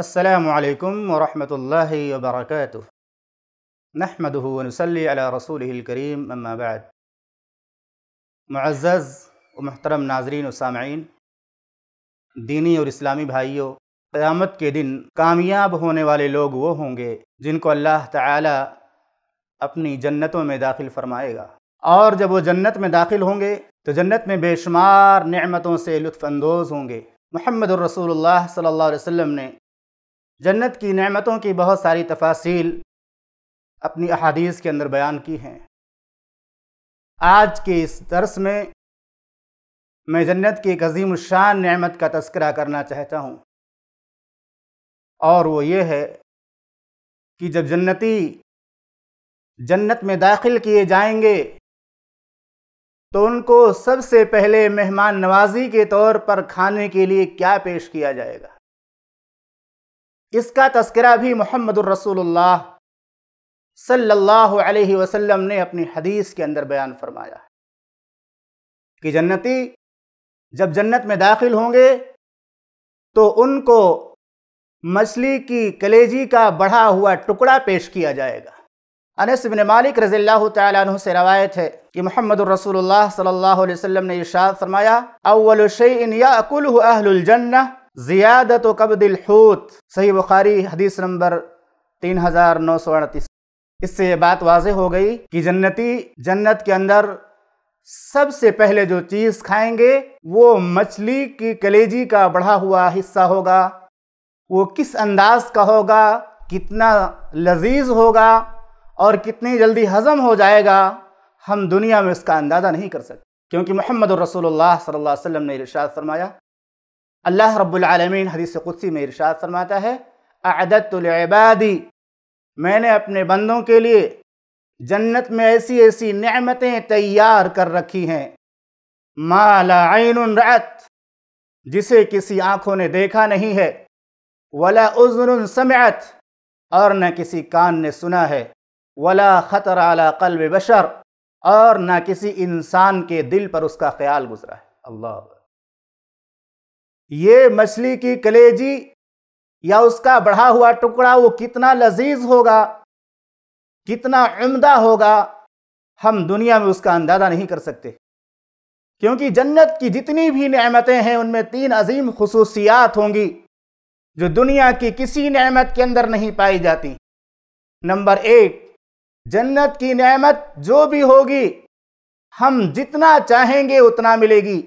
السلام عليكم ورحمة الله وبركاته نحمده ونسلي على رسوله الكريم أما بعد معزز ومحترم ناظرین وسامعين سامعین دینی اور اسلامی بھائیوں قیامت کے دن کامیاب ہونے والے لوگ وہ ہوں گے جن کو اللہ تعالی اپنی جنتوں میں داخل فرمائے گا اور جب وہ جنت میں داخل ہوں گے تو جنت میں بے شمار نعمتوں سے لطف اندوز ہوں گے محمد الرسول اللہ صلی اللہ علیہ وسلم نے जन्नत की नमतों की बहुत सारी तफासिल अपनी अहादीस के अंदर बयान की हैं आज के इस दर्स में मैं जन्नत की एक अजीम शान नमत का तस्करा करना चाहता हूँ और वो ये है कि जब जन्नती जन्नत में दाखिल किए जाएंगे तो उनको सबसे पहले मेहमान नवाजी के तौर पर खाने के लिए क्या पेश किया जाएगा इसका तस्करा भी मोहम्मद रसूलुल्लाह सल्लल्लाहु अलैहि वसल्लम ने अपनी हदीस के अंदर बयान फरमाया है कि जन्नती जब जन्नत में दाखिल होंगे तो उनको मछली की कलेजी का बढ़ा हुआ टुकड़ा पेश किया जाएगा अनस बिन मालिक रज़ील्ला तु से रवायत है कि मोहम्मद रसूलुल्लाह सल्लल्लाहु अलैहि वसल्लम ने इशाद फरमाया अव्वल शैन या अहलुल ज़ियादत कबदिल हूत सही बुखारी हदीस नंबर तीन हज़ार नौ सौ अड़तीस इससे ये बात वाज हो गई कि जन्नती जन्नत के अंदर सबसे पहले जो चीज़ खाएंगे वो मछली की कलेजी का बढ़ा हुआ हिस्सा होगा वो किस अंदाज का होगा कितना लजीज होगा और कितनी जल्दी हज़म हो जाएगा हम दुनिया में इसका अंदाज़ा नहीं कर सकते क्योंकि मोहम्मद रसोल्ला सल्ला वसम ने इरशाद फरमाया अल्लाह रब्लमीन हदीस कुदसी में इरशाद फरमाता है आदतबादी मैंने अपने बंदों के लिए जन्नत में ऐसी ऐसी नमतें तैयार कर रखी हैं मालाइन जिसे किसी आँखों ने देखा नहीं है वला उजन समत और न किसी कान ने सुना है वला ख़तर अला कल्ब बशर और न किसी इंसान के दिल पर उसका ख्याल गुजरा है अल्लाह ये मछली की कलेजी या उसका बढ़ा हुआ टुकड़ा वो कितना लजीज होगा कितना उमदा होगा हम दुनिया में उसका अंदाज़ा नहीं कर सकते क्योंकि जन्नत की जितनी भी नमतें हैं उनमें तीन अजीम खसूसियात होंगी जो दुनिया की किसी नमत के अंदर नहीं पाई जाती नंबर एक जन्नत की नमत जो भी होगी हम जितना चाहेंगे उतना मिलेगी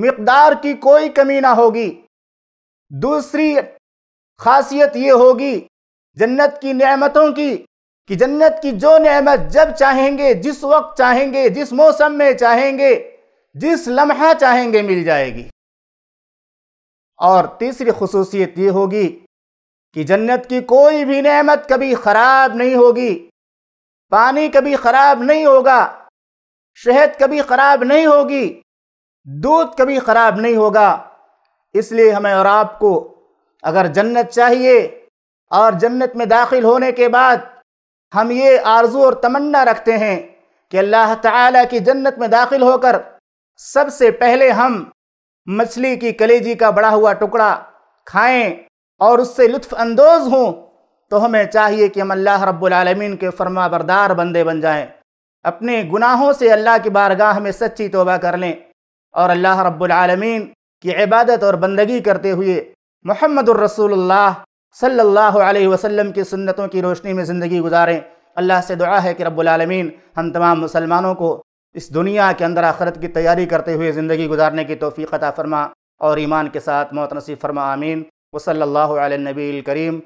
मकदार की कोई कमी ना होगी दूसरी खासियत ये होगी जन्नत की नेमतों की कि जन्नत की जो नेमत जब चाहेंगे जिस वक्त चाहेंगे जिस मौसम में चाहेंगे जिस लम्हा चाहेंगे मिल जाएगी और तीसरी खसूसियत ये होगी कि जन्नत की कोई भी नेमत कभी ख़राब नहीं होगी पानी कभी ख़राब नहीं होगा शहद कभी ख़राब नहीं होगी दूध कभी ख़राब नहीं होगा इसलिए हमें और आपको अगर जन्नत चाहिए और जन्नत में दाखिल होने के बाद हम ये आरजू और तमन्ना रखते हैं कि अल्लाह ताला की जन्नत में दाखिल होकर सबसे पहले हम मछली की कलेजी का बड़ा हुआ टुकड़ा खाएं और उससे लुफानंदोज़ हों तो हमें चाहिए कि हम अल्लाह रब्बुलमीन के फरमाबरदार बरदार बंदे बन जाएं अपने गुनाहों से अल्लाह की बारगाह में सच्ची तोबा कर लें और अल्लाह रब्बुलआलमीन की इबादत और बंदगी करते हुए मोहम्मद रसूलुल्लाह सल्लल्लाहु अलैहि वसल्लम की सुन्नतों की रोशनी में ज़िंदगी गुजारें अल्लाह से दुआ है कि रब्बुलआलमीन हम तमाम मुसलमानों को इस दुनिया के अंदर आखरत की तैयारी करते हुए ज़िंदगी गुजारने की तोफ़ी अता फरमा और ईमान के साथ मौत नसीब फरमा आमीन वसल्ला नबी करीम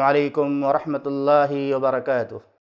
वालकम वरहमल वर्का